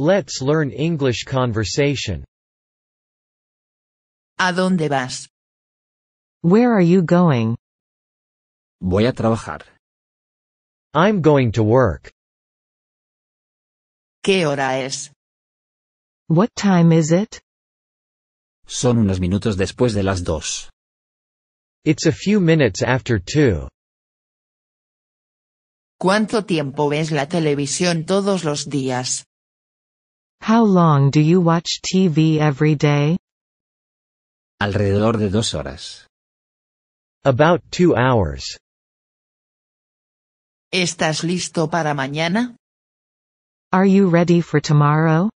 Let's learn English conversation. ¿A dónde vas? Where are you going? Voy a trabajar. I'm going to work. ¿Qué hora es? What time is it? Son unos minutos después de las dos. It's a few minutes after two. ¿Cuánto tiempo ves la televisión todos los días? How long do you watch TV every day? Alrededor de dos horas. About two hours. ¿Estás listo para mañana? Are you ready for tomorrow?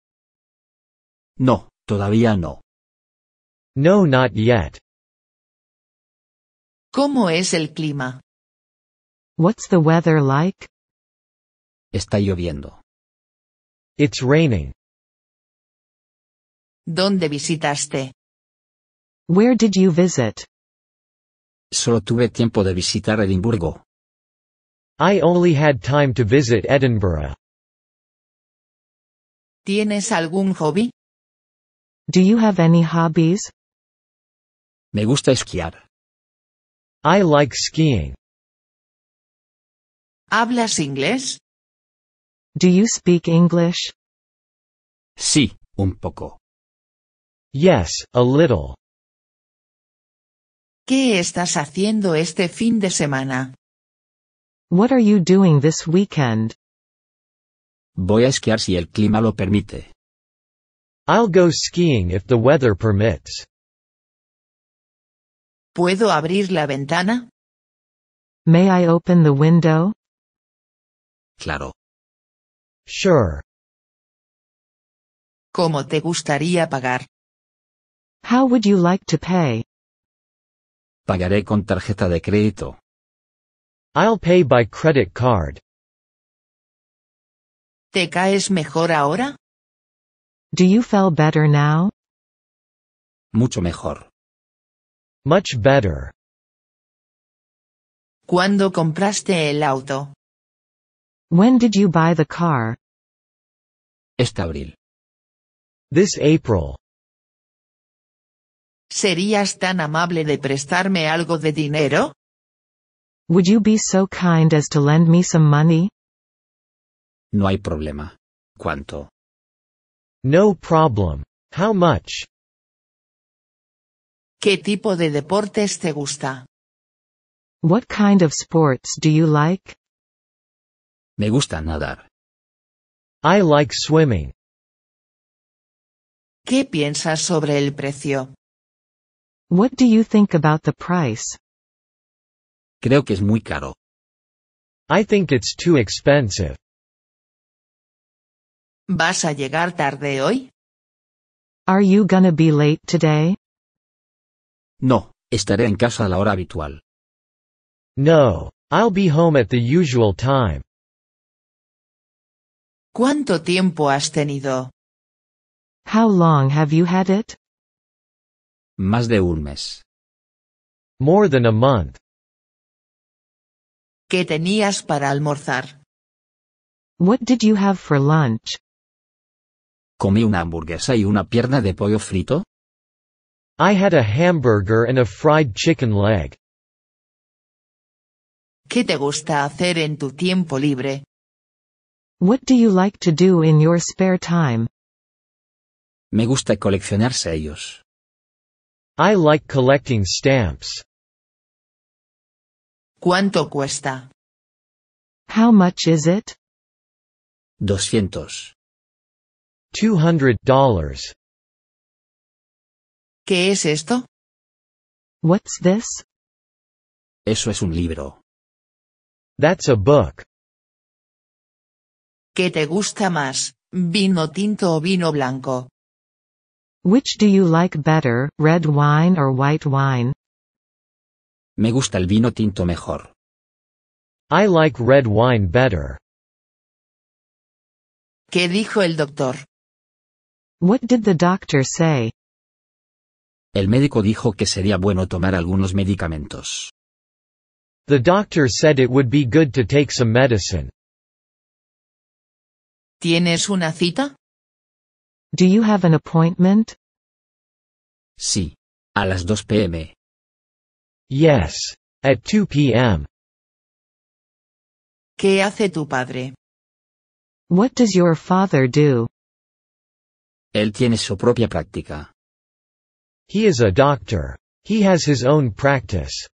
No, todavía no. No, not yet. ¿Cómo es el clima? What's the weather like? Está lloviendo. It's raining. ¿Dónde visitaste? Where did you visit? Solo tuve tiempo de visitar Edimburgo. I only had time to visit Edinburgh. ¿Tienes algún hobby? Do you have any hobbies? Me gusta esquiar. I like skiing. ¿Hablas inglés? Do you speak English? Sí, un poco. Yes, a little. ¿Qué estás haciendo este fin de semana? What are you doing this weekend? Voy a esquiar si el clima lo permite. I'll go skiing if the weather permits. ¿Puedo abrir la ventana? May I open the window? Claro. Sure. ¿Cómo te gustaría pagar? How would you like to pay? Pagaré con tarjeta de crédito. I'll pay by credit card. ¿Te caes mejor ahora? Do you feel better now? Mucho mejor. Much better. ¿Cuándo compraste el auto? When did you buy the car? Este abril. This April. ¿Serías tan amable de prestarme algo de dinero? Would you be so kind as to lend me some money? No hay problema. ¿Cuánto? No problem. How much? ¿Qué tipo de deportes te gusta? What kind of sports do you like? Me gusta nadar. I like swimming. ¿Qué piensas sobre el precio? What do you think about the price? Creo que es muy caro. I think it's too expensive. ¿Vas a llegar tarde hoy? Are you gonna be late today? No, estaré en casa a la hora habitual. No, I'll be home at the usual time. ¿Cuánto tiempo has tenido? How long have you had it? Más de un mes. More than a month. ¿Qué tenías para almorzar? What did you have for lunch? Comí una hamburguesa y una pierna de pollo frito. I had a hamburger and a fried chicken leg. ¿Qué te gusta hacer en tu tiempo libre? What do you like to do in your spare time? Me gusta coleccionar sellos. I like collecting stamps. ¿Cuánto cuesta? How much is it? 200. $200. ¿Qué es esto? What's this? Eso es un libro. That's a book. ¿Qué te gusta más, vino tinto o vino blanco? Which do you like better, red wine or white wine? Me gusta el vino tinto mejor. I like red wine better. ¿Qué dijo el doctor? What did the doctor say? El médico dijo que sería bueno tomar algunos medicamentos. The doctor said it would be good to take some medicine. ¿Tienes una cita? Do you have an appointment? Sí. A las 2 p.m. Yes. At 2 p.m. ¿Qué hace tu padre? What does your father do? Él tiene su propia práctica. He is a doctor. He has his own practice.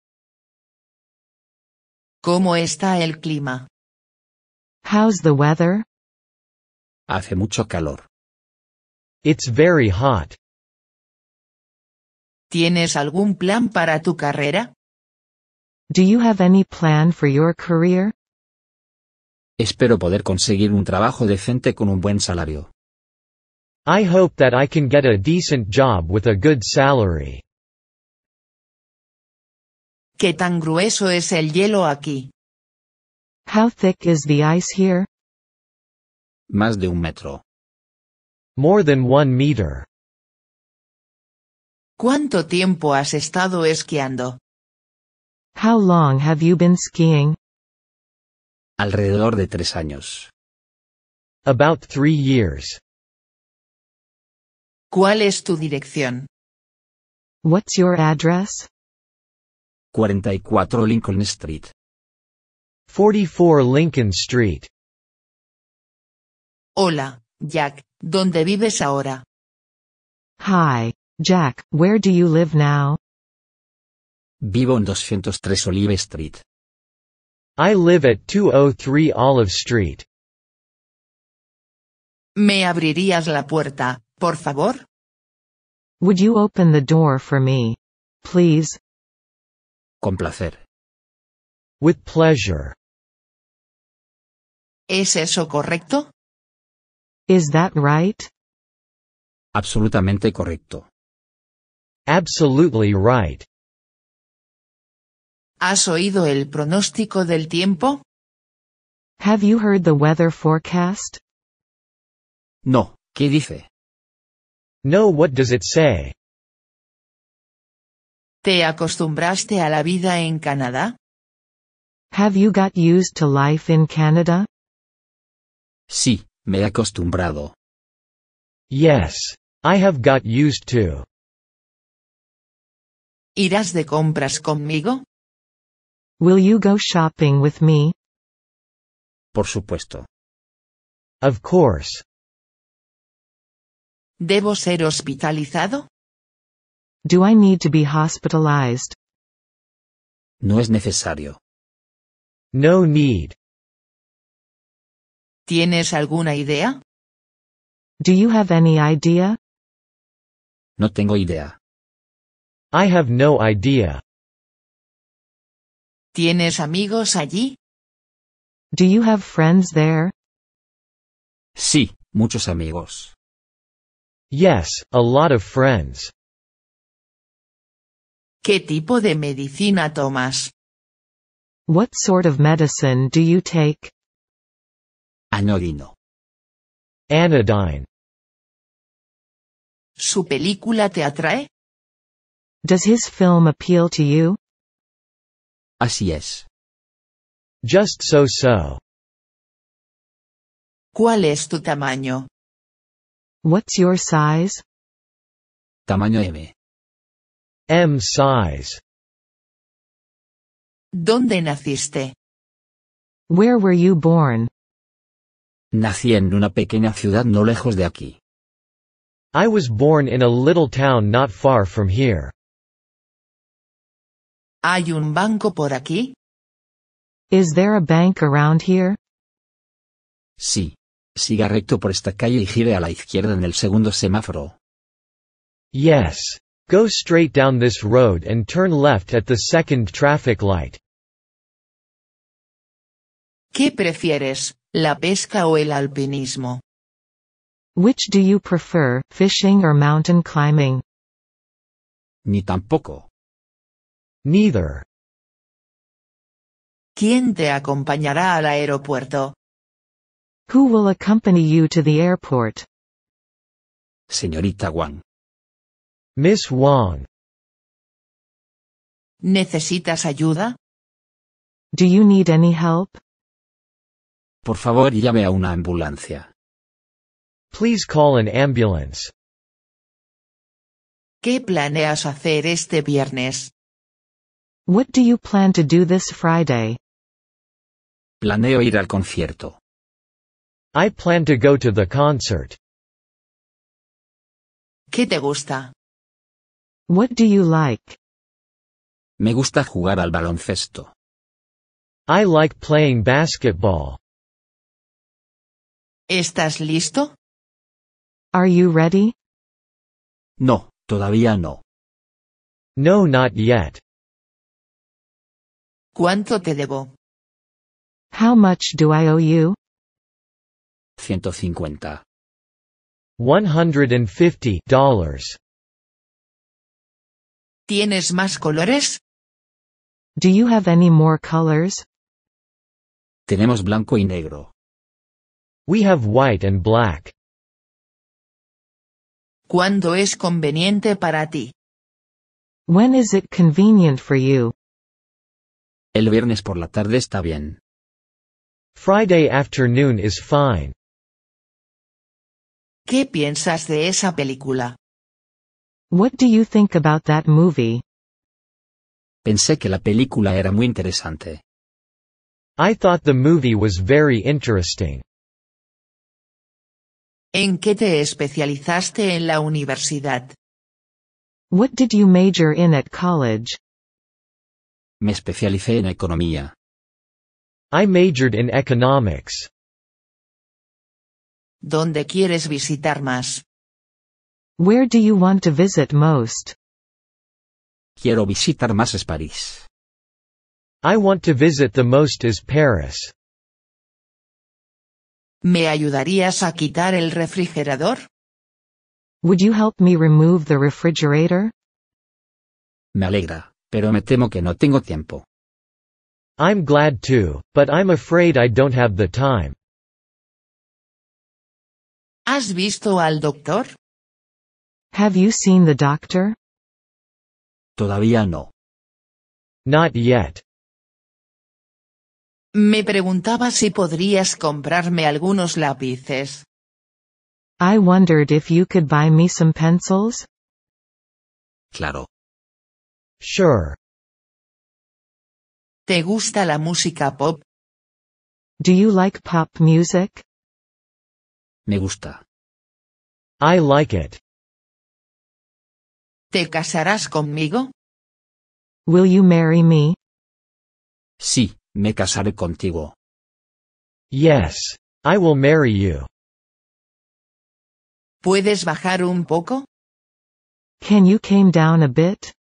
¿Cómo está el clima? How's the weather? Hace mucho calor. It's very hot. ¿Tienes algún plan para tu carrera? Do you have any plan for your career? Espero poder conseguir un trabajo decente con un buen salario. I hope that I can get a decent job with a good salary. ¿Qué tan grueso es el hielo aquí? How thick is the ice here? Más de un metro. More than one meter. ¿Cuánto tiempo has estado esquiando? How long have you been skiing? Alrededor de tres años. About three years. ¿Cuál es tu dirección? What's your address? 44 Lincoln Street. 44 Lincoln Street. Hola, Jack, ¿dónde vives ahora? Hi, Jack, where do you live now? Vivo en 203 Olive Street. I live at 203 Olive Street. ¿Me abrirías la puerta, por favor? Would you open the door for me? Please. Con placer. With pleasure. ¿Es eso correcto? Is that right? Absolutamente correcto. Absolutely right. ¿Has oído el pronóstico del tiempo? Have you heard the weather forecast? No, ¿qué dice? No, what does it say? ¿Te acostumbraste a la vida en Canadá? Have you got used to life in Canada? Sí, me he acostumbrado. Yes. I have got used to. ¿Irás de compras conmigo? Will you go shopping with me? Por supuesto. Of course. ¿Debo ser hospitalizado? Do I need to be hospitalized? No es necesario. No need. ¿Tienes alguna idea? Do you have any idea? No tengo idea. I have no idea. ¿Tienes amigos allí? Do you have friends there? Sí, muchos amigos. Yes, a lot of friends. ¿Qué tipo de medicina tomas? What sort of medicine do you take? Anodino. Anodyne. ¿Su película te atrae? Does his film appeal to you? Así es. Just so so. ¿Cuál es tu tamaño? What's your size? Tamaño M. M size. ¿Dónde naciste? Where were you born? Nací en una pequeña ciudad no lejos de aquí. I was born in a little town not far from here. ¿Hay un banco por aquí? Is there a bank around here? Sí. Siga recto por esta calle y gire a la izquierda en el segundo semáforo. Yes. Go straight down this road and turn left at the second traffic light. ¿Qué prefieres, la pesca o el alpinismo. Which do you prefer, fishing or mountain climbing? Ni tampoco. Neither. ¿Quién te acompañará al aeropuerto? Who will accompany you to the airport? Señorita Wang. Miss Wang. ¿Necesitas ayuda? Do you need any help? Por favor llame a una ambulancia. Please call an ambulance. ¿Qué planeas hacer este viernes? What do you plan to do this Friday? Planeo ir al concierto. I plan to go to the concert. ¿Qué te gusta? What do you like? Me gusta jugar al baloncesto. I like playing basketball. ¿Estás listo? Are you ready? No, todavía no. No, not yet. ¿Cuánto te debo? How much do I owe you? 150. $150. ¿Tienes más colores? Do you have any more colors? Tenemos blanco y negro. We have white and black. ¿Cuándo es conveniente para ti? When is it convenient for you? El viernes por la tarde está bien. Friday afternoon is fine. ¿Qué piensas de esa película? What do you think about that movie? Pensé que la película era muy interesante. I thought the movie was very interesting. ¿En qué te especializaste en la universidad? What did you major in at college? Me especialicé en economía. I majored in economics. ¿Dónde quieres visitar más? Where do you want to visit most? Quiero visitar más es París. I want to visit the most is Paris. ¿Me ayudarías a quitar el refrigerador? Would you help me remove the refrigerator? Me alegra, pero me temo que no tengo tiempo. I'm glad to, but I'm afraid I don't have the time. ¿Has visto al doctor? Have you seen the doctor? Todavía no. Not yet. Me preguntaba si podrías comprarme algunos lápices. I wondered if you could buy me some pencils. Claro. Sure. ¿Te gusta la música pop? Do you like pop music? Me gusta. I like it. ¿Te casarás conmigo? Will you marry me? Sí. Me casaré contigo. Yes, I will marry you. ¿Puedes bajar un poco? Can you came down a bit?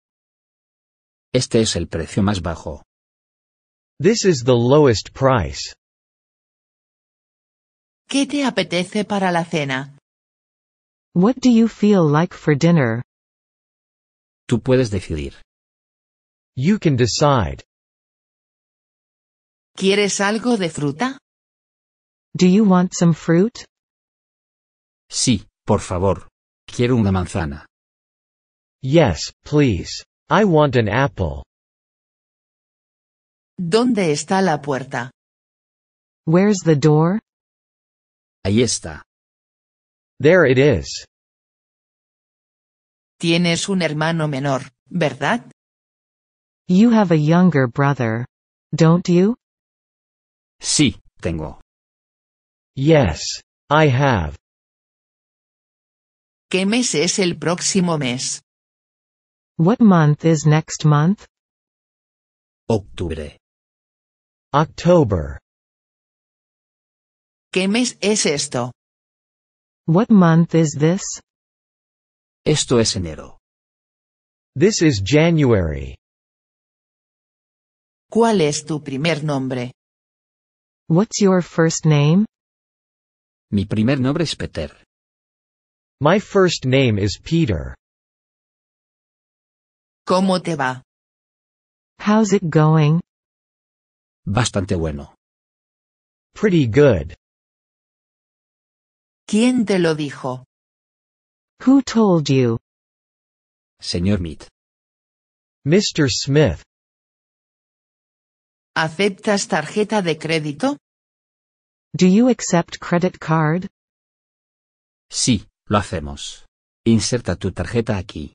Este es el precio más bajo. This is the lowest price. ¿Qué te apetece para la cena? What do you feel like for dinner? Tú puedes decidir. You can decide. ¿Quieres algo de fruta? Do you want some fruit? Sí, por favor. Quiero una manzana. Yes, please. I want an apple. ¿Dónde está la puerta? Where's the door? Ahí está. There it is. Tienes un hermano menor, ¿verdad? You have a younger brother. Don't you? Sí, tengo. Yes, I have. ¿Qué mes es el próximo mes? What month is next month? Octubre. October. ¿Qué mes es esto? What month is this? Esto es enero. This is January. ¿Cuál es tu primer nombre? What's your first name? Mi primer nombre es Peter. My first name is Peter. ¿Cómo te va? How's it going? Bastante bueno. Pretty good. ¿Quién te lo dijo? Who told you? Señor Smith. Mr. Smith. ¿Aceptas tarjeta de crédito? Do you accept credit card? Sí, lo hacemos. Inserta tu tarjeta aquí.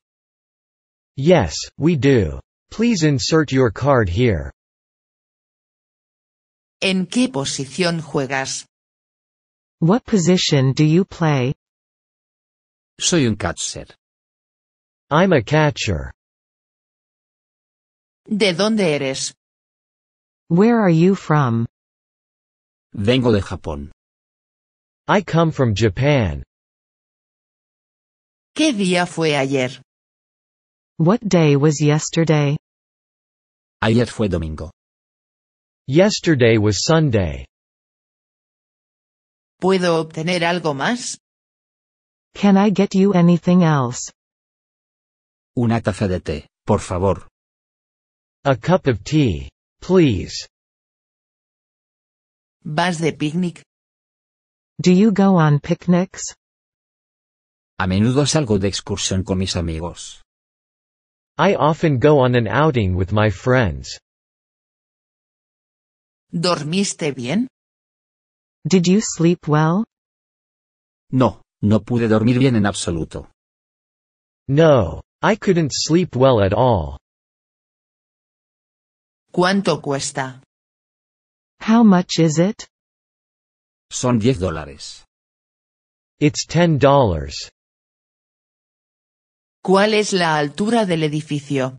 Yes, we do. Please insert your card here. ¿En qué posición juegas? What position do you play? Soy un catcher. I'm a catcher. ¿De dónde eres? Where are you from? Vengo de Japón. I come from Japan. ¿Qué día fue ayer? What day was yesterday? Ayer fue domingo. Yesterday was Sunday. ¿Puedo obtener algo más? Can I get you anything else? Una taza de té, por favor. A cup of tea. Please. Vas de picnic? Do you go on picnics? A menudo salgo de excursión con mis amigos. I often go on an outing with my friends. ¿Dormiste bien? Did you sleep well? No, no pude dormir bien en absoluto. No, I couldn't sleep well at all. ¿Cuánto cuesta? How much is it? Son 10 dólares. It's ten dollars. ¿Cuál es la altura del edificio?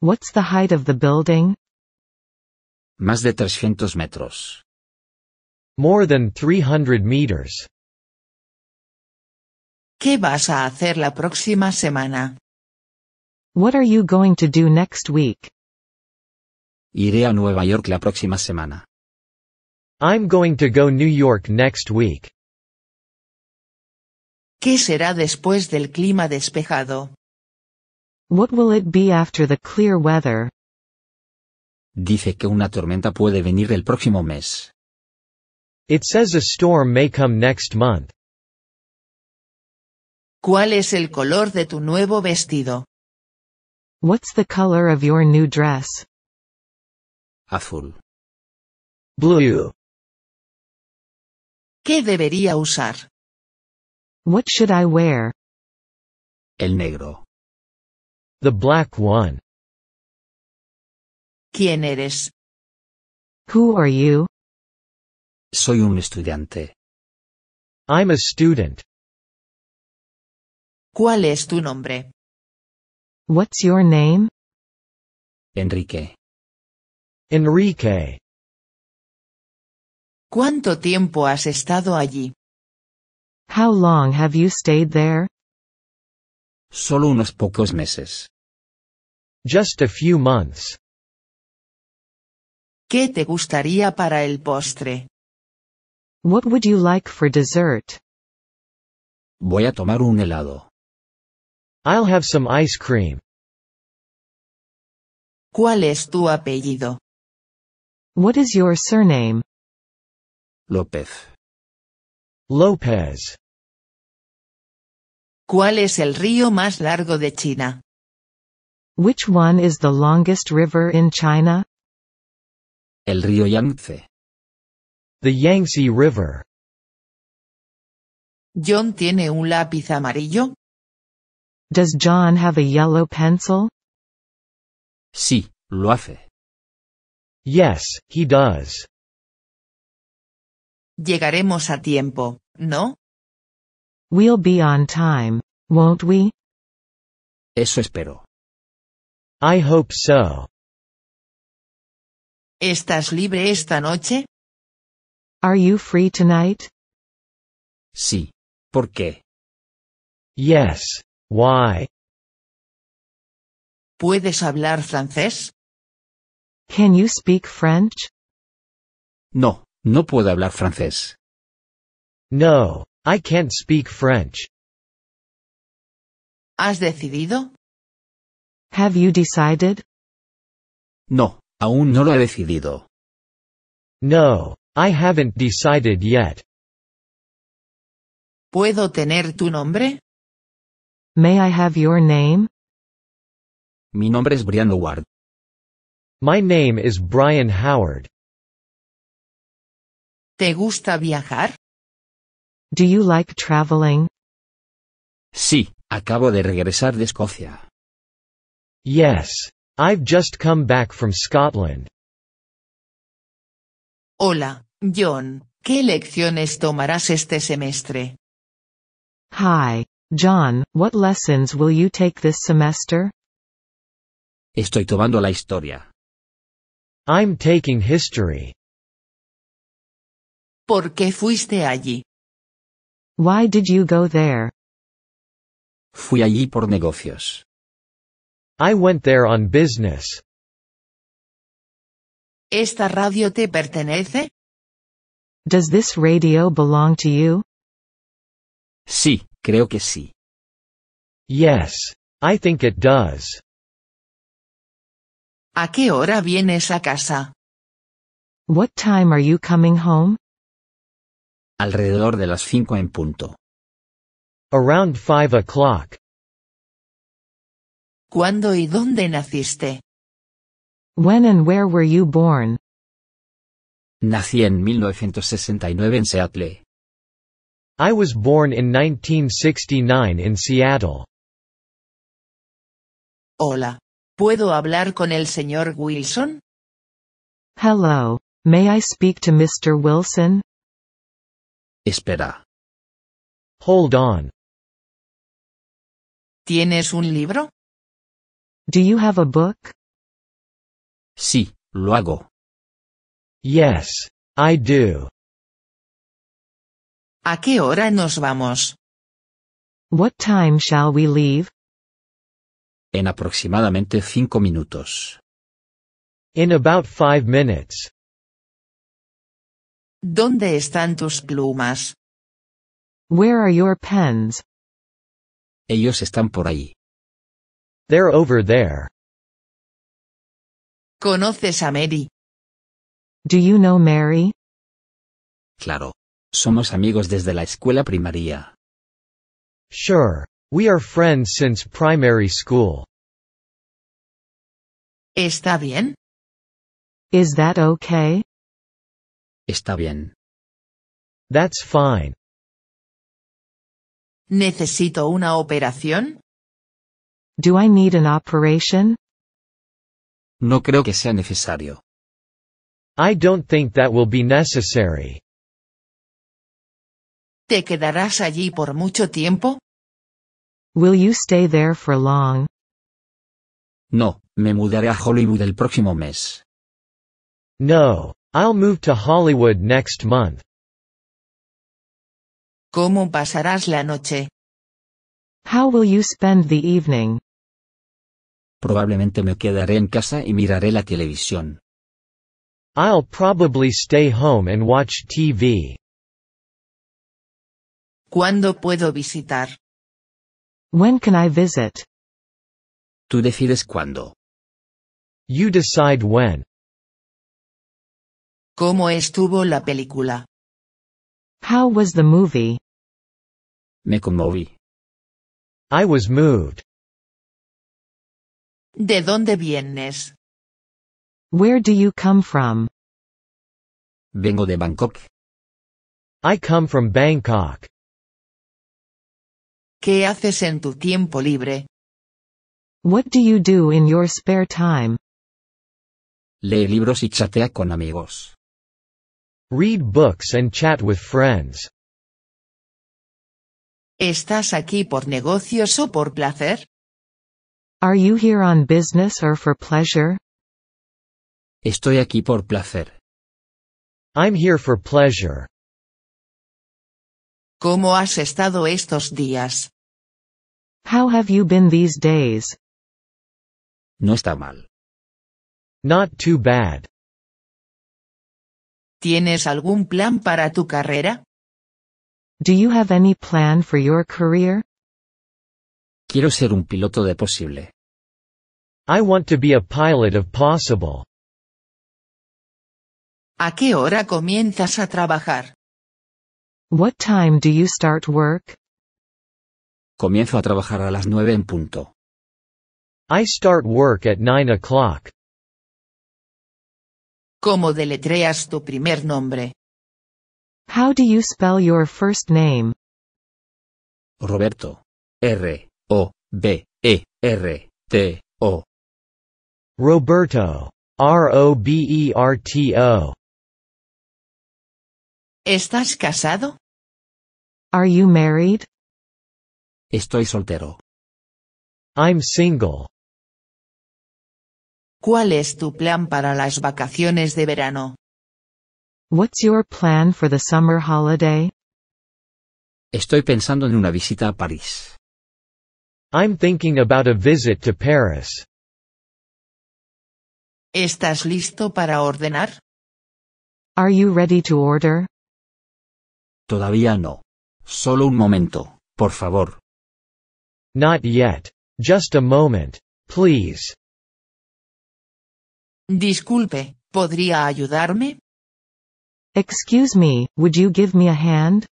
What's the height of the building? Más de 300 metros. More than 300 meters. ¿Qué vas a hacer la próxima semana? What are you going to do next week? Iré a Nueva York la próxima semana. I'm going to go New York next week. ¿Qué será después del clima despejado? What will it be after the clear weather? Dice que una tormenta puede venir el próximo mes. It says a storm may come next month. ¿Cuál es el color de tu nuevo vestido? What's the color of your new dress? Azul. Blue. ¿Qué debería usar? What should I wear? El negro. The black one. ¿Quién eres? Who are you? Soy un estudiante. I'm a student. ¿Cuál es tu nombre? What's your name? Enrique. Enrique. ¿Cuánto tiempo has estado allí? How long have you stayed there? Solo unos pocos meses. Just a few months. ¿Qué te gustaría para el postre? What would you like for dessert? Voy a tomar un helado. I'll have some ice cream. ¿Cuál es tu apellido? What is your surname? López. López. ¿Cuál es el río más largo de China? Which one is the longest river in China? El río Yangtze. The Yangtze River. John tiene un lápiz amarillo? Does John have a yellow pencil? Sí, lo hace. Yes, he does. Llegaremos a tiempo, ¿no? We'll be on time, won't we? Eso espero. I hope so. ¿Estás libre esta noche? Are you free tonight? Sí. ¿Por qué? Yes. Why? ¿Puedes hablar francés? Can you speak French? No, no puedo hablar francés. No, I can't speak French. ¿Has decidido? Have you decided? No, aún no lo he decidido. No, I haven't decided yet. ¿Puedo tener tu nombre? May I have your name? Mi nombre es Brian Ward. My name is Brian Howard. ¿Te gusta viajar? Do you like traveling? Sí, acabo de regresar de Escocia. Yes, I've just come back from Scotland. Hola, John. ¿Qué lecciones tomarás este semestre? Hi, John. What lessons will you take this semester? Estoy tomando la historia. I'm taking history. ¿Por qué fuiste allí? Why did you go there? Fui allí por negocios. I went there on business. ¿Esta radio te pertenece? Does this radio belong to you? Sí, creo que sí. Yes. I think it does. ¿A qué hora vienes a casa? What time are you coming home? Alrededor de las cinco en punto. Around 5 o'clock. ¿Cuándo y dónde naciste? When and where were you born? Nací en 1969 en Seattle. I was born in 1969 in Seattle. Hola, ¿Puedo hablar con el señor Wilson? Hello, may I speak to Mr. Wilson? Espera. Hold on. ¿Tienes un libro? Do you have a book? Sí, lo hago. Yes, I do. ¿A qué hora nos vamos? What time shall we leave? en aproximadamente cinco minutos. In about five minutes. ¿Dónde están tus plumas? Where are your pens? Ellos están por ahí. They're over there. ¿Conoces a Mary? Do you know Mary? Claro. Somos amigos desde la escuela primaria. Sure. We are friends since primary school. ¿Está bien? Is that okay? Está bien. That's fine. ¿Necesito una operación? Do I need an operation? No creo que sea necesario. I don't think that will be necessary. ¿Te quedarás allí por mucho tiempo? Will you stay there for long? No, me mudaré a Hollywood el próximo mes. No, I'll move to Hollywood next month. ¿Cómo pasarás la noche? How will you spend the evening? Probablemente me quedaré en casa y miraré la televisión. I'll probably stay home and watch TV. ¿Cuándo puedo visitar? When can I visit? Tú decides cuándo. You decide when. ¿Cómo estuvo la película? How was the movie? Me conmoví. I was moved. ¿De dónde vienes? Where do you come from? Vengo de Bangkok. I come from Bangkok. ¿Qué haces en tu tiempo libre? What do you do in your spare time? Lee libros y chatea con amigos. Read books and chat with friends. ¿Estás aquí por negocios o por placer? Are you here on business or for pleasure? Estoy aquí por placer. I'm here for pleasure. ¿Cómo has estado estos días? How have you been these days? No está mal. Not too bad. ¿Tienes algún plan para tu carrera? Do you have any plan for your career? Quiero ser un piloto de posible. I want to be a pilot of possible. ¿A qué hora comienzas a trabajar? What time do you start work? Comienzo a trabajar a las nueve en punto. I start work at 9 o'clock. ¿Cómo deletreas tu primer nombre? How do you spell your first name? Roberto. R-O-B-E-R-T-O. Roberto. R-O-B-E-R-T-O. ¿Estás casado? Are you married? Estoy soltero. I'm single. ¿Cuál es tu plan para las vacaciones de verano? What's your plan for the summer holiday? Estoy pensando en una visita a París. I'm thinking about a visit to Paris. ¿Estás listo para ordenar? Are you ready to order? Todavía no. Solo un momento, por favor. Not yet. Just a moment, please. Disculpe, ¿podría ayudarme? Excuse me, would you give me a hand?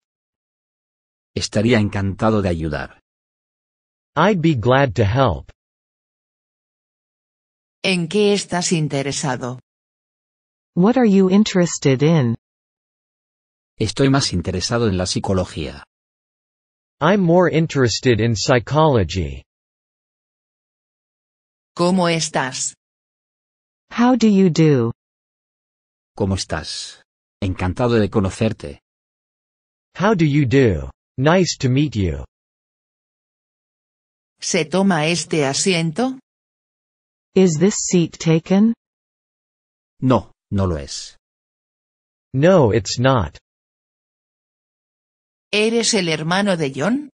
Estaría encantado de ayudar. I'd be glad to help. ¿En qué estás interesado? What are you interested in? Estoy más interesado en la psicología. I'm more interested in psychology. ¿Cómo estás? How do you do? ¿Cómo estás? Encantado de conocerte. How do you do? Nice to meet you. ¿Se toma este asiento? Is this seat taken? No, no lo es. No, it's not. ¿Eres el hermano de John?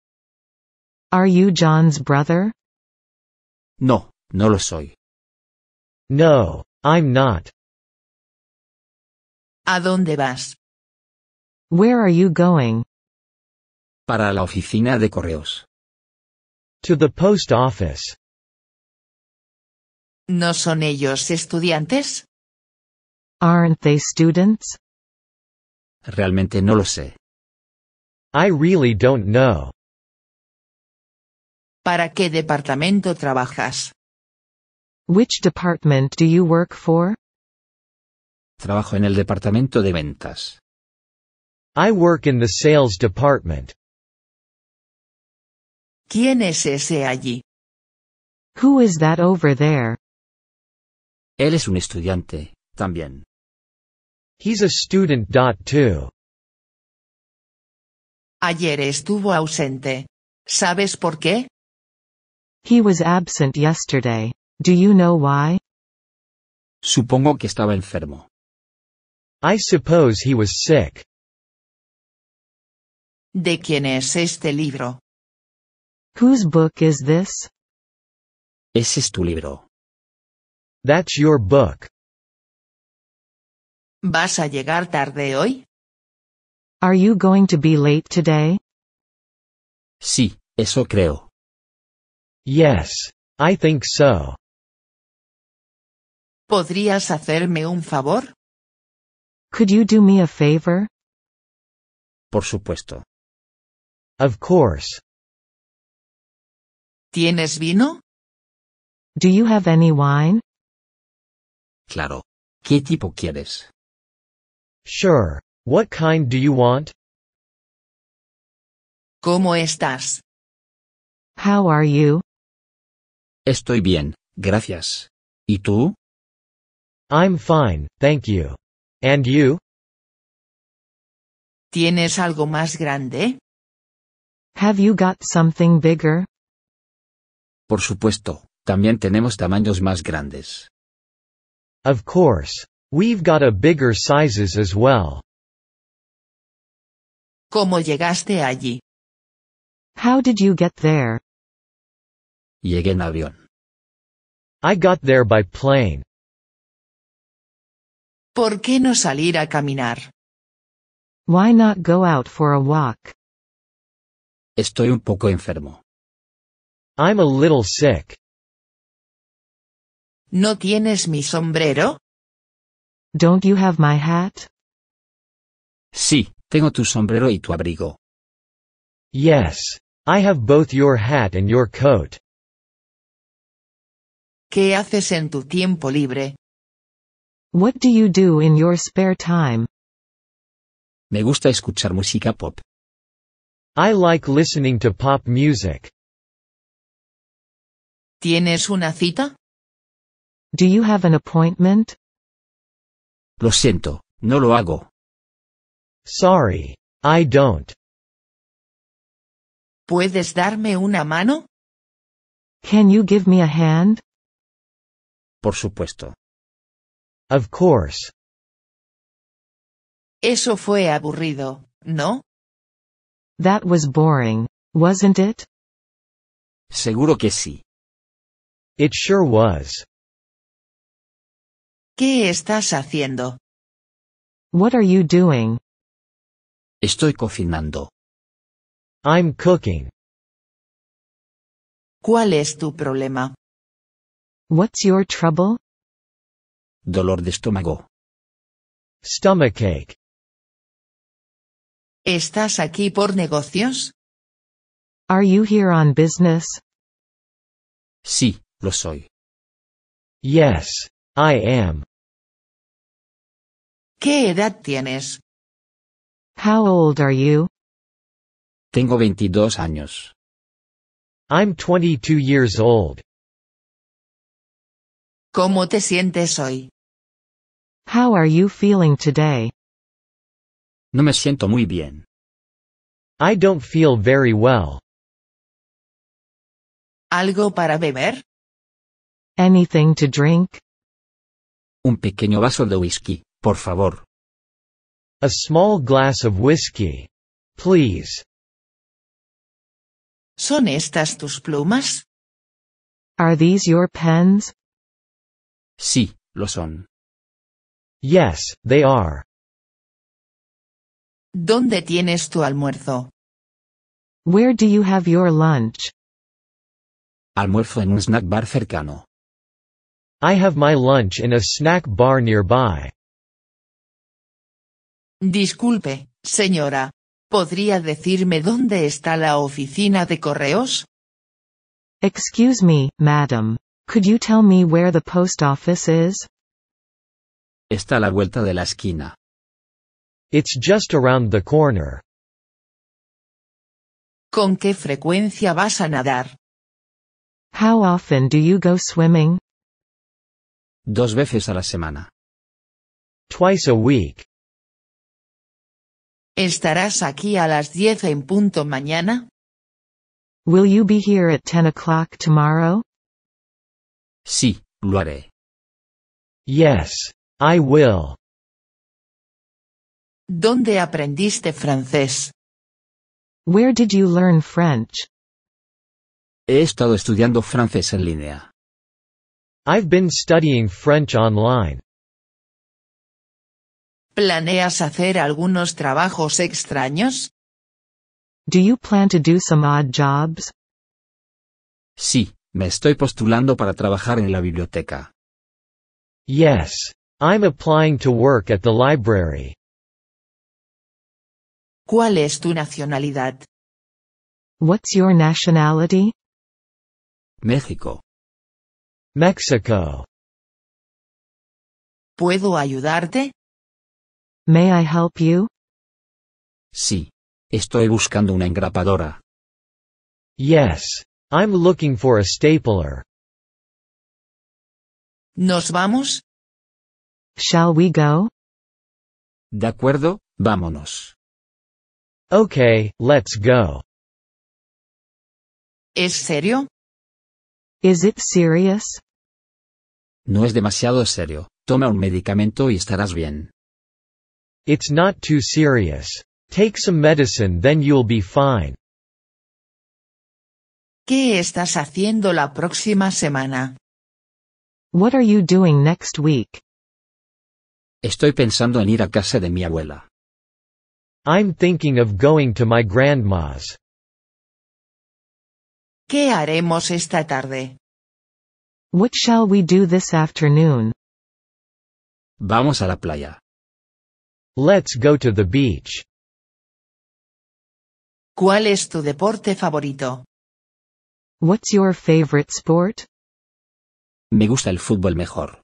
Are you John's brother? No, no lo soy. No, I'm not. ¿A dónde vas? Where are you going? Para la oficina de correos. To the post office. ¿No son ellos estudiantes? Aren't they students? Realmente no lo sé. I really don't know. ¿Para qué departamento trabajas? Which department do you work for? Trabajo en el departamento de ventas. I work in the sales department. ¿Quién es ese allí? Who is that over there? Él es un estudiante, también. He's a student. Too. Ayer estuvo ausente. ¿Sabes por qué? He was absent yesterday. Do you know why? Supongo que estaba enfermo. I suppose he was sick. ¿De quién es este libro? Whose book is this? Ese es tu libro. That's your book. ¿Vas a llegar tarde hoy? Are you going to be late today? Sí, eso creo. Yes, I think so. ¿Podrías hacerme un favor? Could you do me a favor? Por supuesto. Of course. ¿Tienes vino? Do you have any wine? Claro. ¿Qué tipo quieres? Sure. What kind do you want? ¿Cómo estás? How are you? Estoy bien, gracias. ¿Y tú? I'm fine, thank you. And you? ¿Tienes algo más grande? Have you got something bigger? Por supuesto, también tenemos tamaños más grandes. Of course. We've got a bigger sizes as well. ¿Cómo llegaste allí? How did you get there? Llegué en avión. I got there by plane. ¿Por qué no salir a caminar? Why not go out for a walk? Estoy un poco enfermo. I'm a little sick. ¿No tienes mi sombrero? Don't you have my hat? Sí, tengo tu sombrero y tu abrigo. Yes. I have both your hat and your coat. ¿Qué haces en tu tiempo libre? What do you do in your spare time? Me gusta escuchar música pop. I like listening to pop music. ¿Tienes una cita? Do you have an appointment? Lo siento, no lo hago. Sorry. I don't. ¿Puedes darme una mano? Can you give me a hand? Por supuesto. Of course. Eso fue aburrido, ¿no? That was boring, wasn't it? Seguro que sí. It sure was. ¿Qué estás haciendo? What are you doing? Estoy cocinando. I'm cooking. ¿Cuál es tu problema? What's your trouble? Dolor de estómago. Stomachache. ¿Estás aquí por negocios? Are you here on business? Sí, lo soy. Yes, I am. ¿Qué edad tienes? How old are you? Tengo 22 años. I'm 22 years old. ¿Cómo te sientes hoy? How are you feeling today? No me siento muy bien. I don't feel very well. ¿Algo para beber? Anything to drink? Un pequeño vaso de whisky, por favor. A small glass of whiskey. Please. ¿Son estas tus plumas? Are these your pens? Sí, lo son. Yes, they are. ¿Dónde tienes tu almuerzo? Where do you have your lunch? Almuerzo en un snack bar cercano. I have my lunch in a snack bar nearby. Disculpe, señora. ¿Podría decirme dónde está la oficina de correos? Excuse me, madam. Could you tell me where the post office is? Está a la vuelta de la esquina. It's just around the corner. ¿Con qué frecuencia vas a nadar? How often do you go swimming? Dos veces a la semana. Twice a week. ¿Estarás aquí a las 10 en punto mañana? Will you be here at 10 o'clock tomorrow? Sí, lo haré. Yes, I will. ¿Dónde aprendiste francés? Where did you learn French? He estado estudiando francés en línea. I've been studying French online. ¿Planeas hacer algunos trabajos extraños? Do you plan to do some odd jobs? Sí, me estoy postulando para trabajar en la biblioteca. Yes, I'm applying to work at the library. ¿Cuál es tu nacionalidad? What's your nationality? México. Mexico. ¿Puedo ayudarte? May I help you? Sí. Estoy buscando una engrapadora. Yes. I'm looking for a stapler. ¿Nos vamos? Shall we go? De acuerdo, vámonos. Okay, let's go. ¿Es serio? Is it serious? No es demasiado serio. Toma un medicamento y estarás bien. It's not too serious. Take some medicine then you'll be fine. ¿Qué estás haciendo la próxima semana? What are you doing next week? Estoy pensando en ir a casa de mi abuela. I'm thinking of going to my grandma's. ¿Qué haremos esta tarde? What shall we do this afternoon? Vamos a la playa. Let's go to the beach. ¿Cuál es tu deporte favorito? What's your favorite sport? Me gusta el fútbol mejor.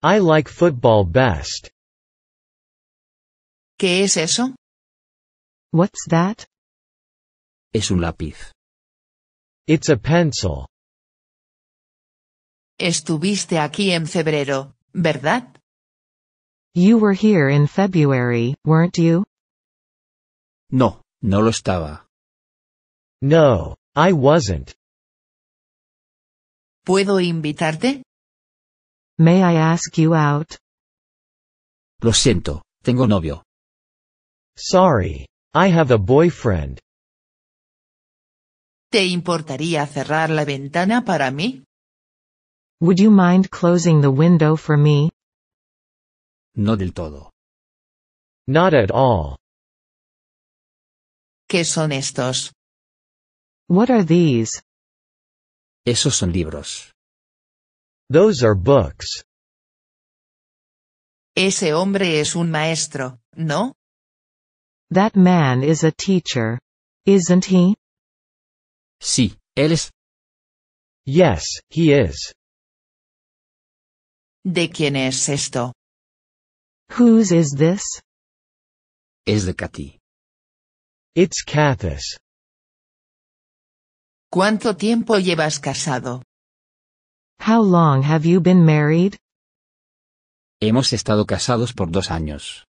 I like football best. ¿Qué es eso? What's that? Es un lápiz. It's a pencil. Estuviste aquí en febrero, ¿verdad? You were here in February, weren't you? No, no lo estaba. No, I wasn't. ¿Puedo invitarte? May I ask you out? Lo siento, tengo novio. Sorry, I have a boyfriend. ¿Te importaría cerrar la ventana para mí? Would you mind closing the window for me? No del todo. Not at all. ¿Qué son estos? What are these? Esos son libros. Those are books. Ese hombre es un maestro, ¿no? That man is a teacher. Isn't he? Sí, él es. Yes, he is. ¿De quién es esto? Whose is this? Es de Kathy. It's Kathis. ¿Cuánto tiempo llevas casado? How long have you been married? Hemos estado casados por dos años.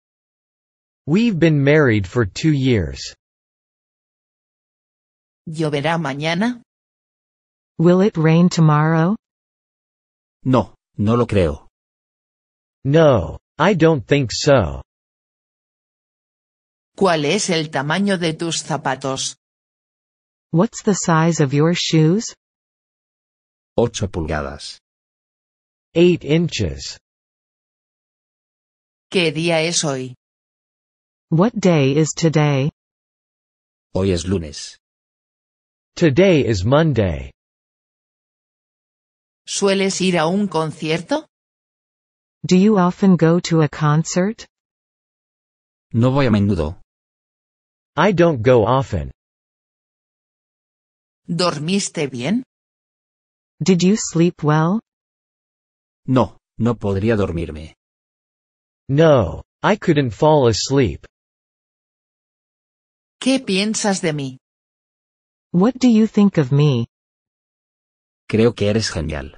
We've been married for two years. ¿Lloverá mañana? Will it rain tomorrow? No, no lo creo. No, I don't think so. ¿Cuál es el tamaño de tus zapatos? What's the size of your shoes? 8 pulgadas. 8 inches. ¿Qué día es hoy? What day is today? Hoy es lunes. Today is Monday. ¿Sueles ir a un concierto? Do you often go to a concert? No voy a menudo. I don't go often. ¿Dormiste bien? Did you sleep well? No, no podría dormirme. No, I couldn't fall asleep. ¿Qué piensas de mí? What do you think of me? Creo que eres genial.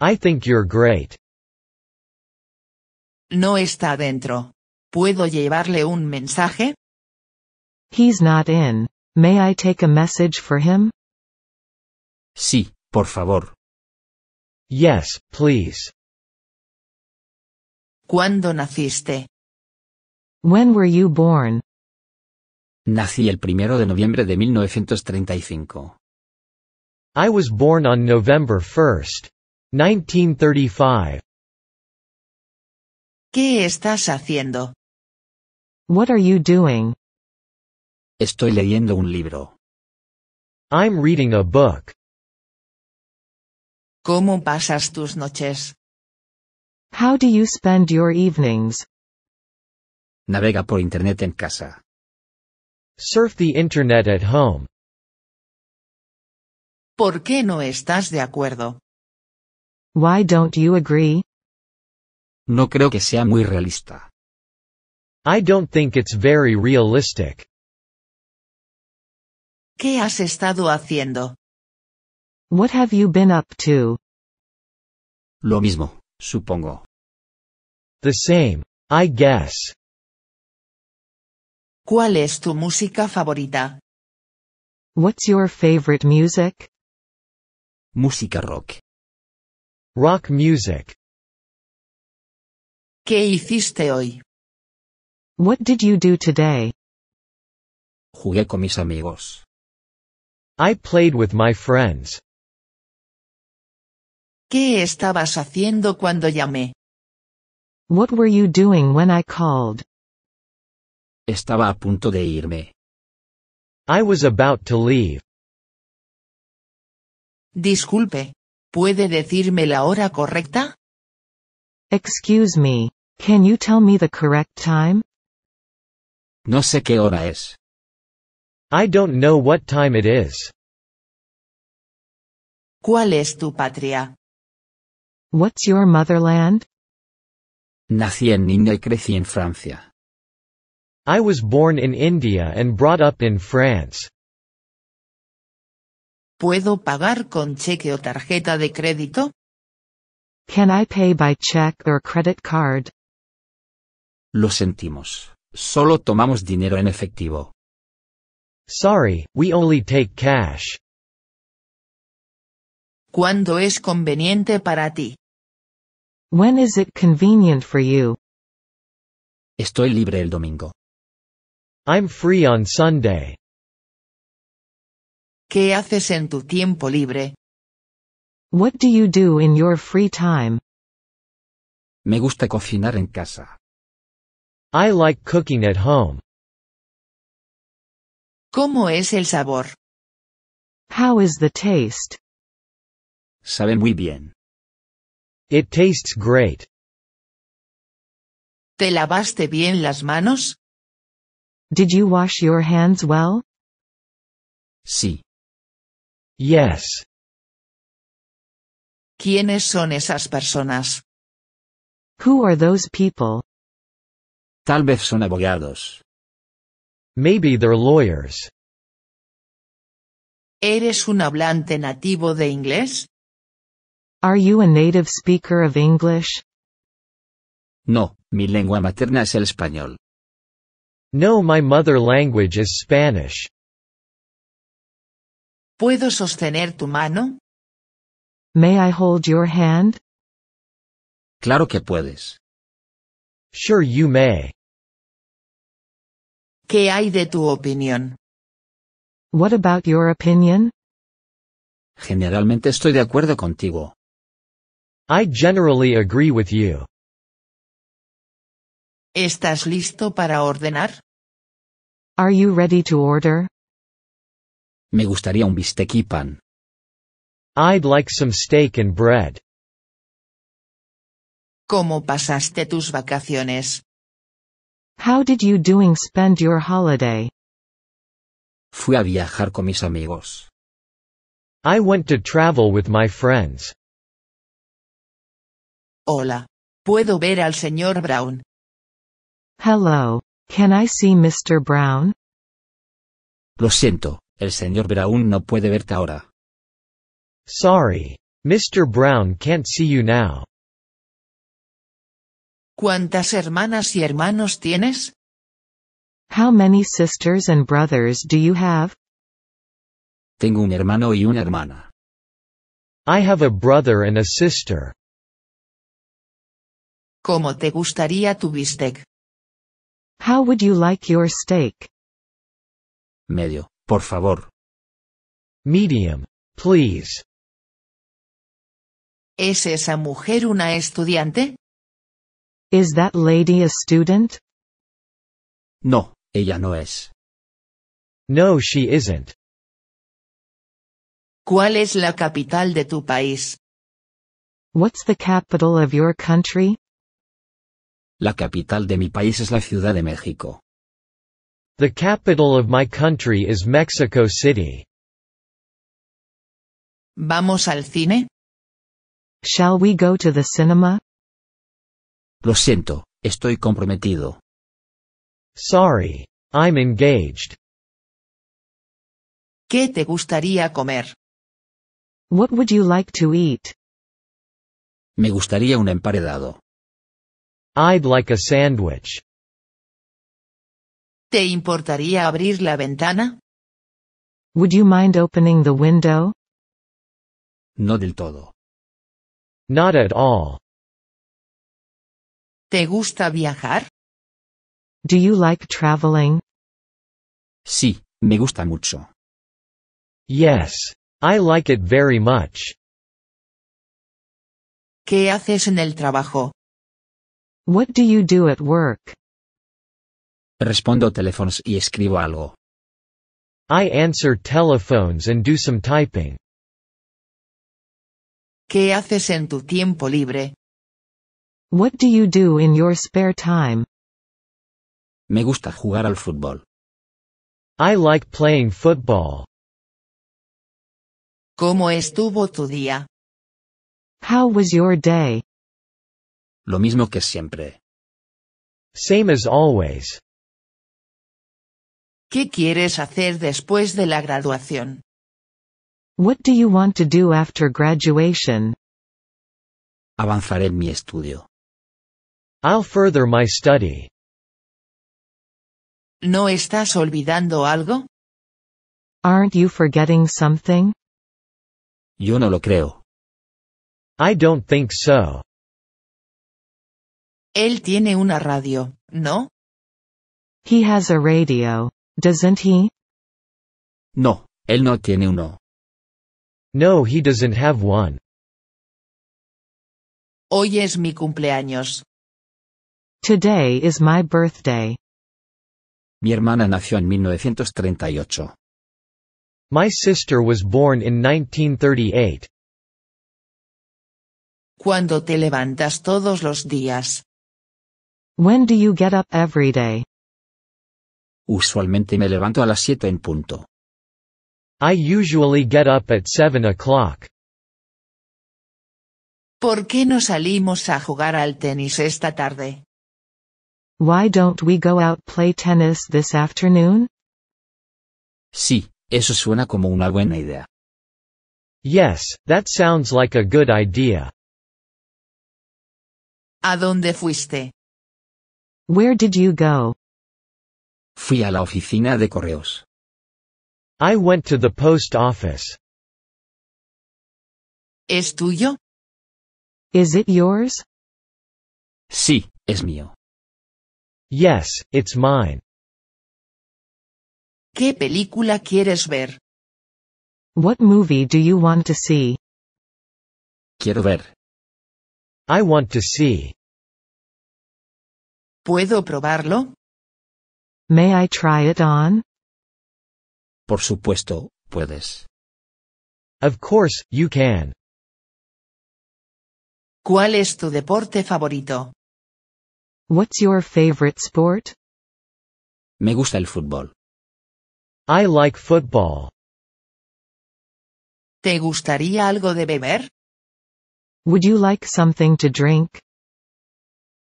I think you're great. No está dentro. ¿Puedo llevarle un mensaje? He's not in. May I take a message for him? Sí, por favor. Yes, please. ¿Cuándo naciste? When were you born? Nací el primero de noviembre de 1935. I was born on November 1, st 1935. ¿Qué estás haciendo? What are you doing? Estoy leyendo un libro. I'm reading a book. ¿Cómo pasas tus noches? How do you spend your evenings? Navega por internet en casa. Surf the internet at home. ¿Por qué no estás de acuerdo? Why don't you agree? No creo que sea muy realista. I don't think it's very realistic. ¿Qué has estado haciendo? What have you been up to? Lo mismo, supongo. The same, I guess. ¿Cuál es tu música favorita? What's your favorite music? Música rock. Rock music. ¿Qué hiciste hoy? What did you do today? Jugué con mis amigos. I played with my friends. ¿Qué estabas haciendo cuando llamé? What were you doing when I called? Estaba a punto de irme. I was about to leave. Disculpe, ¿puede decirme la hora correcta? Excuse me, Can you tell me the correct time? No sé qué hora es. I don't know what time it is. ¿Cuál es tu patria? What's your motherland? Nací en India y crecí en Francia. I was born in India and brought up in France. ¿Puedo pagar con cheque o tarjeta de crédito? Can I pay by check or credit card? Lo sentimos. Solo tomamos dinero en efectivo. Sorry, we only take cash. ¿Cuándo es conveniente para ti? When is it convenient for you? Estoy libre el domingo. I'm free on Sunday. ¿Qué haces en tu tiempo libre? What do you do in your free time? Me gusta cocinar en casa. I like cooking at home. ¿Cómo es el sabor? How is the taste? Sabe muy bien. It tastes great. ¿Te lavaste bien las manos? Did you wash your hands well? Sí. Yes. ¿Quiénes son esas personas? Who are those people? Tal vez son abogados. Maybe they're lawyers. ¿Eres un hablante nativo de inglés? Are you a native speaker of English? No, mi lengua materna es el español. No, my mother language is Spanish. ¿Puedo sostener tu mano? May I hold your hand? Claro que puedes. Sure you may. ¿Qué hay de tu opinión? What about your opinion? Generalmente estoy de acuerdo contigo. I generally agree with you. ¿Estás listo para ordenar? Are you ready to order? Me gustaría un bistec y pan. I'd like some steak and bread. ¿Cómo pasaste tus vacaciones? How did you doing spend your holiday? Fui a viajar con mis amigos. I went to travel with my friends. Hola. Puedo ver al señor Brown. Hello. Can I see Mr. Brown? Lo siento, el señor Brown no puede verte ahora. Sorry. Mr. Brown can't see you now. ¿Cuántas hermanas y hermanos tienes? How many sisters and brothers do you have? Tengo un hermano y una hermana. I have a brother and a sister. ¿Cómo te gustaría tu bistec? How would you like your steak? Medio, por favor. Medium, please. ¿Es esa mujer una estudiante? Is that lady a student? No, ella no es. No, she isn't. ¿Cuál es la capital de tu país? What's the capital of your country? La capital de mi país es la Ciudad de México. The capital of my country is Mexico City. ¿Vamos al cine? Shall we go to the cinema? Lo siento, estoy comprometido. Sorry, I'm engaged. ¿Qué te gustaría comer? What would you like to eat? Me gustaría un emparedado. I'd like a sandwich. ¿Te importaría abrir la ventana? Would you mind opening the window? No del todo. Not at all. ¿Te gusta viajar? Do you like traveling? Sí, me gusta mucho. Yes, I like it very much. ¿Qué haces en el trabajo? What do you do at work? Respondo teléfonos y escribo algo. I answer telephones and do some typing. ¿Qué haces en tu tiempo libre? What do you do in your spare time? Me gusta jugar al fútbol. I like playing football. ¿Cómo estuvo tu día? How was your day? Lo mismo que siempre. Same as always. ¿Qué quieres hacer después de la graduación? What do you want to do after graduation? Avanzaré en mi estudio. I'll further my study. ¿No estás olvidando algo? Aren't you forgetting something? Yo no lo creo. I don't think so. Él tiene una radio, ¿no? He has a radio, doesn't he? No, él no tiene uno. No, he doesn't have one. Hoy es mi cumpleaños. Today is my birthday. Mi hermana nació en 1938. My sister was born in 1938. ¿Cuándo te levantas todos los días? When do you get up every day? Usualmente me levanto a las 7 en punto. I usually get up at 7 o'clock. ¿Por qué no salimos a jugar al tenis esta tarde? Why don't we go out play tennis this afternoon? Sí, eso suena como una buena idea. Yes, that sounds like a good idea. ¿A dónde fuiste? Where did you go? Fui a la oficina de correos. I went to the post office. ¿Es tuyo? Is it yours? Sí, es mío. Yes, it's mine. ¿Qué película quieres ver? What movie do you want to see? Quiero ver. I want to see. ¿Puedo probarlo? May I try it on? Por supuesto, puedes. Of course, you can. ¿Cuál es tu deporte favorito? What's your favorite sport? Me gusta el fútbol. I like football. ¿Te gustaría algo de beber? Would you like something to drink?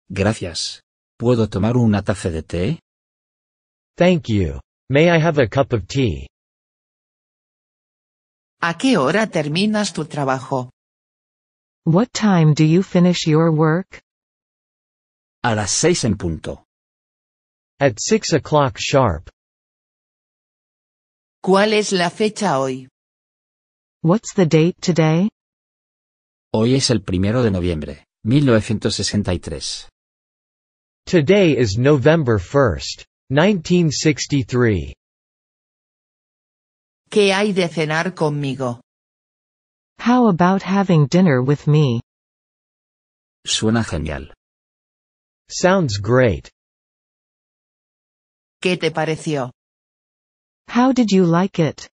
Gracias. ¿Puedo tomar una taza de té? Thank you. May I have a cup of tea? ¿A qué hora terminas tu trabajo? What time do you finish your work? A las seis en punto. At six o'clock sharp. ¿Cuál es la fecha hoy? What's the date today? Hoy es el primero de noviembre, 1963. Today is November 1st, 1963. ¿Qué hay de cenar conmigo? How about having dinner with me? Suena genial. Sounds great. ¿Qué te pareció? How did you like it?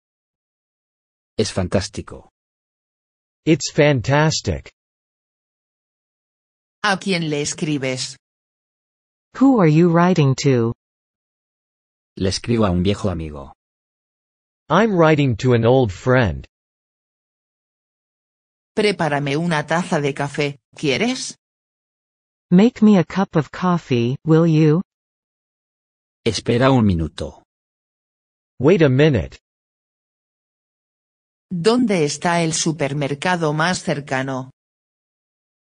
Es fantástico. It's fantastic. ¿A quién le escribes? Who are you writing to? Le escribo a un viejo amigo. I'm writing to an old friend. Prepárame una taza de café, ¿quieres? Make me a cup of coffee, will you? Espera un minuto. Wait a minute. ¿Dónde está el supermercado más cercano?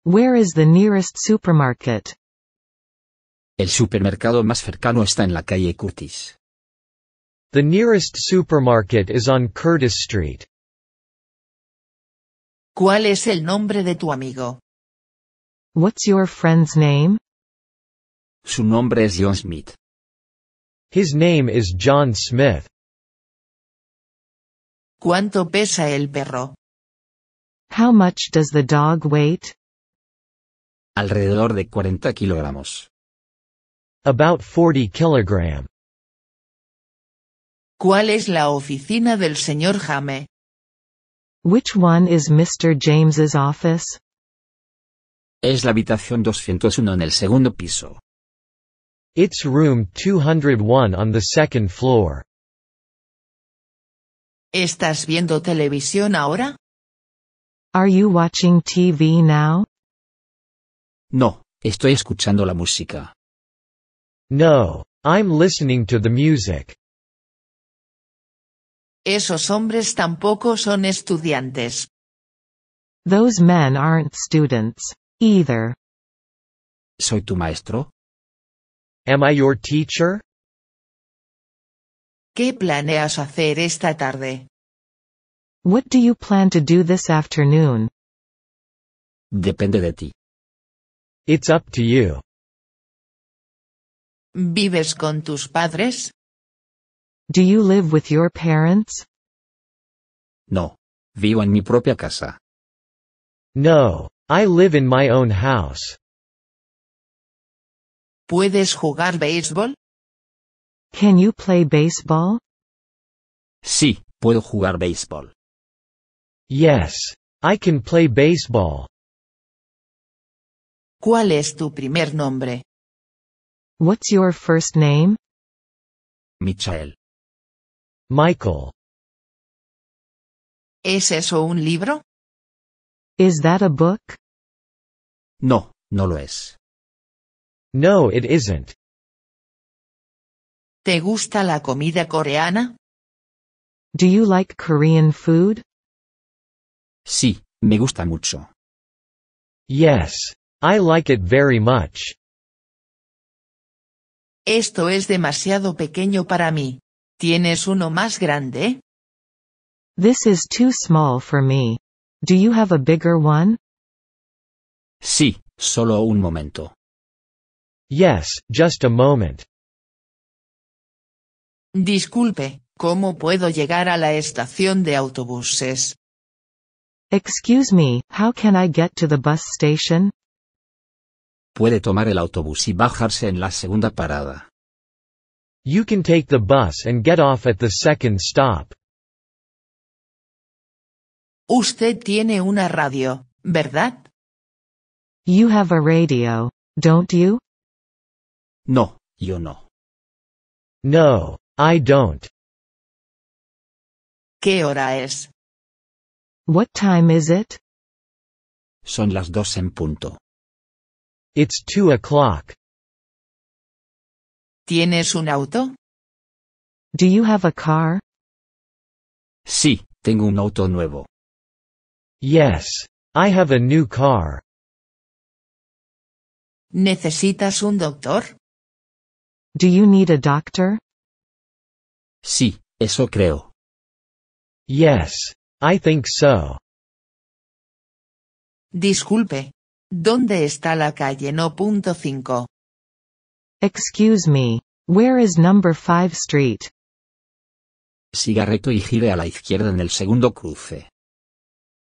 Where is the nearest supermarket? El supermercado más cercano está en la calle Curtis. The nearest supermarket is on Curtis Street. ¿Cuál es el nombre de tu amigo? What's your friend's name? Su nombre es John Smith. His name is John Smith. ¿Cuánto pesa el perro? How much does the dog weight? Alrededor de 40 kilogramos. About 40 kilograms. ¿Cuál es la oficina del señor Jame? Which one is Mr. James's office? Es la habitación 201 en el segundo piso. It's room 201 on the second floor. ¿Estás viendo televisión ahora? Are you watching TV now? No, estoy escuchando la música. No, I'm listening to the music. Esos hombres tampoco son estudiantes. Those men aren't students. Either. ¿Soy tu maestro? Am I your teacher? ¿Qué planeas hacer esta tarde? What do you plan to do this afternoon? Depende de ti. It's up to you. ¿Vives con tus padres? Do you live with your parents? No. Vivo en mi propia casa. No. I live in my own house. ¿Puedes jugar béisbol? Can you play baseball? Sí, puedo jugar béisbol. Yes, I can play baseball. ¿Cuál es tu primer nombre? What's your first name? Michael. Michael. ¿Es eso un libro? Is that a book? No, no lo es. No, it isn't. ¿Te gusta la comida coreana? Do you like Korean food? Sí, me gusta mucho. Yes, I like it very much. Esto es demasiado pequeño para mí. ¿Tienes uno más grande? This is too small for me. Do you have a bigger one? Sí, solo un momento. Yes, just a moment. Disculpe, ¿cómo puedo llegar a la estación de autobuses? Excuse me, how can I get to the bus station? Puede tomar el autobús y bajarse en la segunda parada. You can take the bus and get off at the second stop. Usted tiene una radio, ¿verdad? You have a radio, don't you? No, yo no. No, I don't. ¿Qué hora es? What time is it? Son las dos en punto. It's two o'clock. ¿Tienes un auto? Do you have a car? Sí, tengo un auto nuevo. Yes. I have a new car. ¿Necesitas un doctor? Do you need a doctor? Sí, eso creo. Yes. I think so. Disculpe. ¿Dónde está la calle no 5? Excuse me. Where is number 5 street? Siga y gire a la izquierda en el segundo cruce.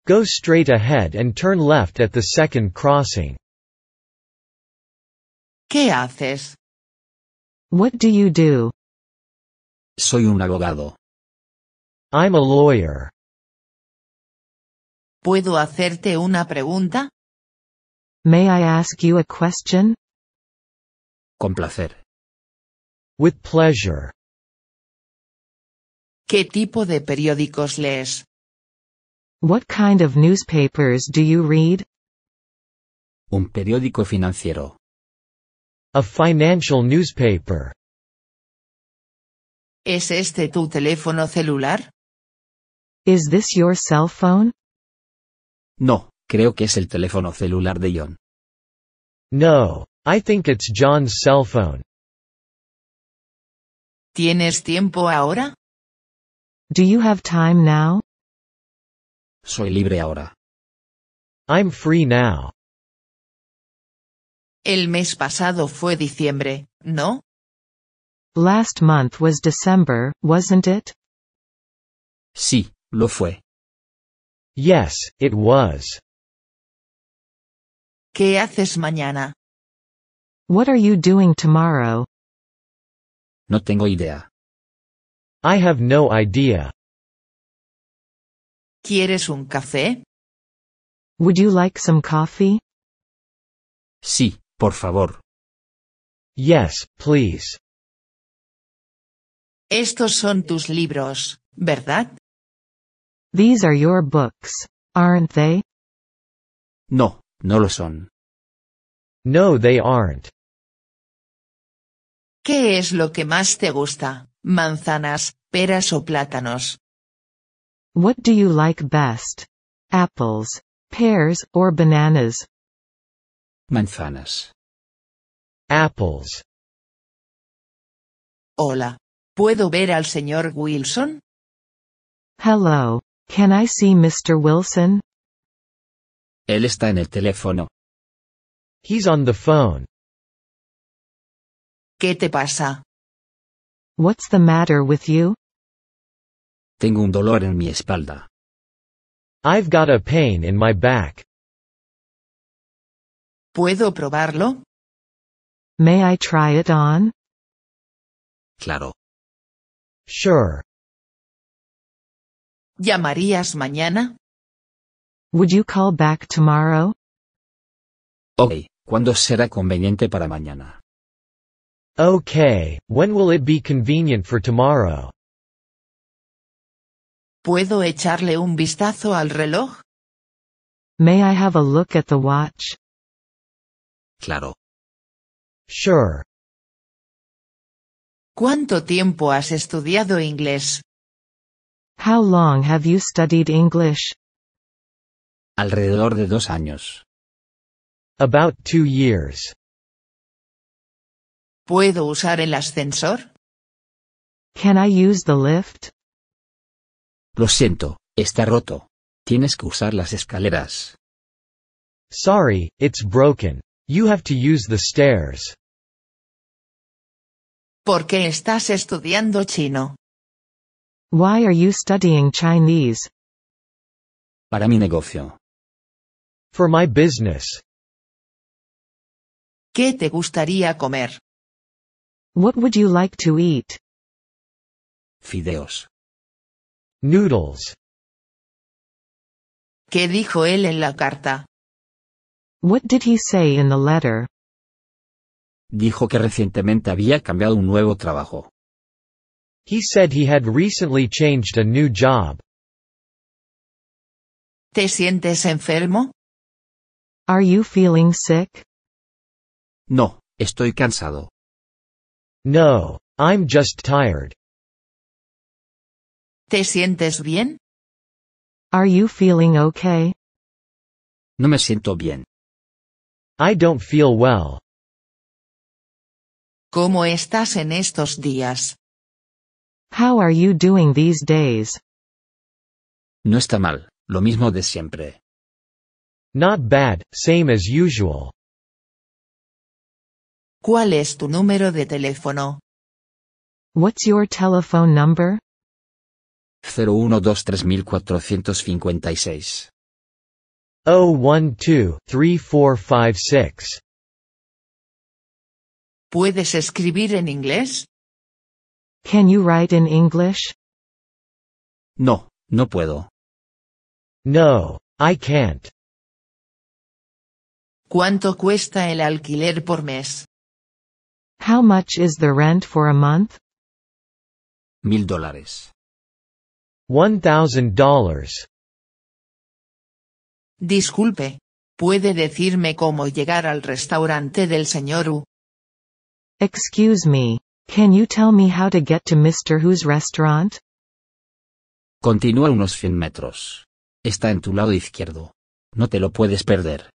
Go straight ahead and turn left at the second crossing. ¿Qué haces? What do you do? Soy un abogado. I'm a lawyer. ¿Puedo hacerte una pregunta? May I ask you a question? Con placer. With pleasure. ¿Qué tipo de periódicos lees? What kind of newspapers do you read? Un periódico financiero. A financial newspaper. ¿Es este tu teléfono celular? Is this your cell phone? No, creo que es el teléfono celular de John. No, I think it's John's cell phone. ¿Tienes tiempo ahora? Do you have time now? Soy libre ahora. I'm free now. El mes pasado fue diciembre, ¿no? Last month was December, wasn't it? Sí, lo fue. Yes, it was. ¿Qué haces mañana? What are you doing tomorrow? No tengo idea. I have no idea. ¿Quieres un café? Would you like some coffee? Sí, por favor. Yes, please. Estos son tus libros, ¿verdad? These are your books, aren't they? No, no lo son. No, they aren't. ¿Qué es lo que más te gusta? ¿Manzanas, peras o plátanos? What do you like best? Apples, pears, or bananas? Manzanas. Apples. Hola. ¿Puedo ver al señor Wilson? Hello. Can I see Mr. Wilson? Él está en el teléfono. He's on the phone. ¿Qué te pasa? What's the matter with you? Tengo un dolor en mi espalda. I've got a pain in my back. ¿Puedo probarlo? May I try it on? Claro. Sure. ¿Llamarías mañana? Would you call back tomorrow? Ok, ¿cuándo será conveniente para mañana? Okay, when will it be convenient for tomorrow? ¿Puedo echarle un vistazo al reloj? May I have a look at the watch? Claro. Sure. ¿Cuánto tiempo has estudiado inglés? How long have you studied English? Alrededor de dos años. About two years. ¿Puedo usar el ascensor? Can I use the lift? Lo siento, está roto. Tienes que usar las escaleras. Sorry, it's broken. You have to use the stairs. ¿Por qué estás estudiando chino? Why are you studying Chinese? Para mi negocio. For my business. ¿Qué te gustaría comer? What would you like to eat? Fideos. Noodles. ¿Qué dijo él en la carta? What did he say in the letter? Dijo que recientemente había cambiado un nuevo trabajo. He said he had recently changed a new job. ¿Te sientes enfermo? Are you feeling sick? No, estoy cansado. No, I'm just tired. ¿Te sientes bien? Are you feeling okay? No me siento bien. I don't feel well. ¿Cómo estás en estos días? How are you doing these days? No está mal, lo mismo de siempre. Not bad, same as usual. ¿Cuál es tu número de teléfono? What's your telephone number? 0123456 0123456 ¿Puedes escribir en inglés? Can you write in English? No, no puedo. No, I can't. ¿Cuánto cuesta el alquiler por mes? How much is the rent for a month? Mil dólares. $1,000. Disculpe. ¿Puede decirme cómo llegar al restaurante del señor U? Excuse me. Can you tell me how to get to Mr. Hu's restaurant? Continúa unos 100 metros. Está en tu lado izquierdo. No te lo puedes perder.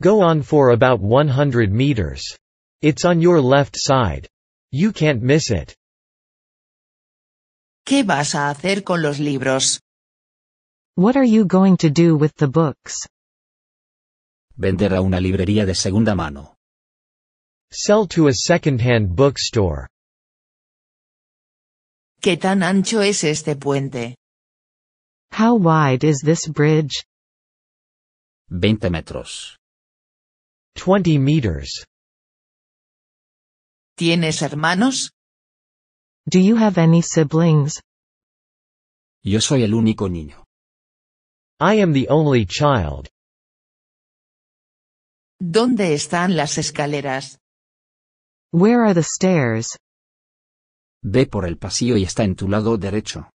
Go on for about 100 meters. It's on your left side. You can't miss it. ¿Qué vas a hacer con los libros? What are you going to do with the books? Vender a una librería de segunda mano. Sell to a second-hand bookstore. ¿Qué tan ancho es este puente? How wide is this bridge? 20 metros. 20 meters. ¿Tienes hermanos? Do you have any siblings? Yo soy el único niño. I am the only child. ¿Dónde están las escaleras? Where are the stairs? Ve por el pasillo y está en tu lado derecho.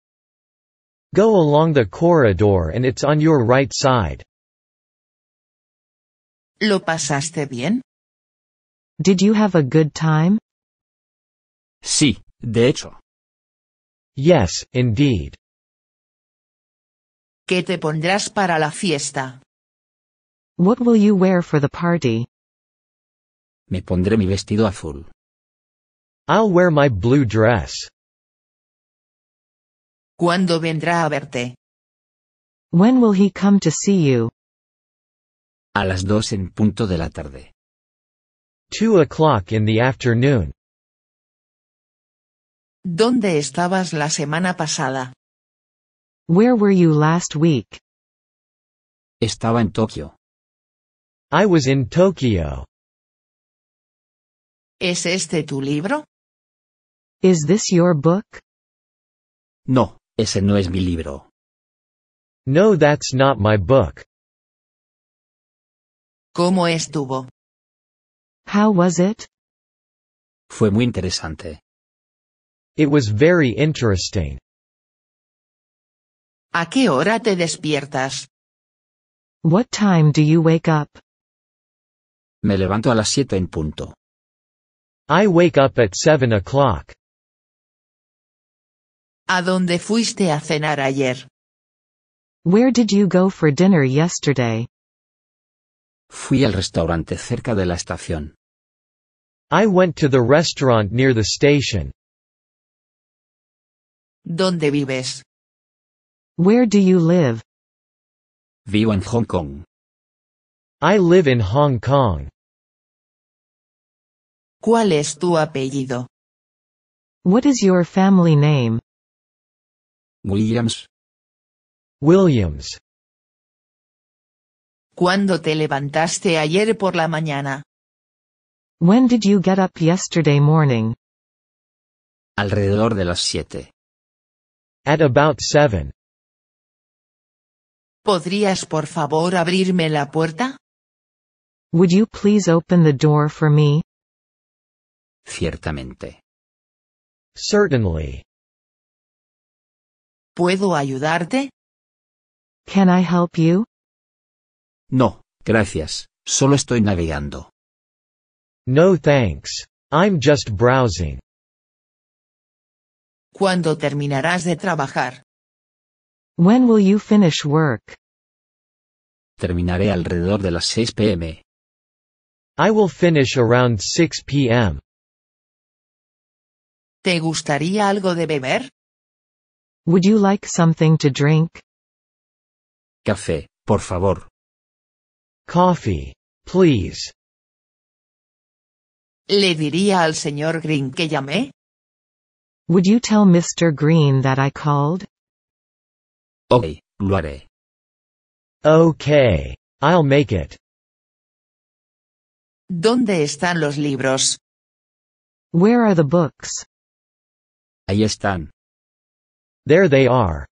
Go along the corridor and it's on your right side. ¿Lo pasaste bien? Did you have a good time? Sí, De hecho. Yes, indeed. ¿Qué te pondrás para la fiesta? What will you wear for the party? Me pondré mi vestido azul. I'll wear my blue dress. ¿Cuándo vendrá a verte? When will he come to see you? A las dos en punto de la tarde. Two o'clock in the afternoon. ¿Dónde estabas la semana pasada? Where were you last week? Estaba en Tokio. I was in Tokyo. ¿Es este tu libro? Is this your book? No, ese no es mi libro. No, that's not my book. ¿Cómo estuvo? How was it? Fue muy interesante. It was very interesting. ¿A qué hora te despiertas? What time do you wake up? Me levanto a las siete en punto. I wake up at 7 o'clock. ¿A dónde fuiste a cenar ayer? Where did you go for dinner yesterday? Fui al restaurante cerca de la estación. I went to the restaurant near the station. ¿Dónde vives? Where do you live? Vivo en Hong Kong. I live in Hong Kong. ¿Cuál es tu apellido? What is your family name? Williams. Williams. ¿Cuándo te levantaste ayer por la mañana? When did you get up yesterday morning? Alrededor de las siete. At about 7. ¿Podrías por favor abrirme la puerta? Would you please open the door for me? Ciertamente. Certainly. ¿Puedo ayudarte? Can I help you? No, gracias. Solo estoy navegando. No thanks. I'm just browsing. ¿Cuándo terminarás de trabajar? When will you finish work? Terminaré alrededor de las 6 pm. I will finish around 6 pm. ¿Te gustaría algo de beber? Would you like something to drink? Café, por favor. Coffee, please. ¿Le diría al señor Green que llamé? Would you tell Mr. Green that I called? Okay, ready. Okay, I'll make it. ¿Dónde están los libros? Where are the books? Ahí están. There they are.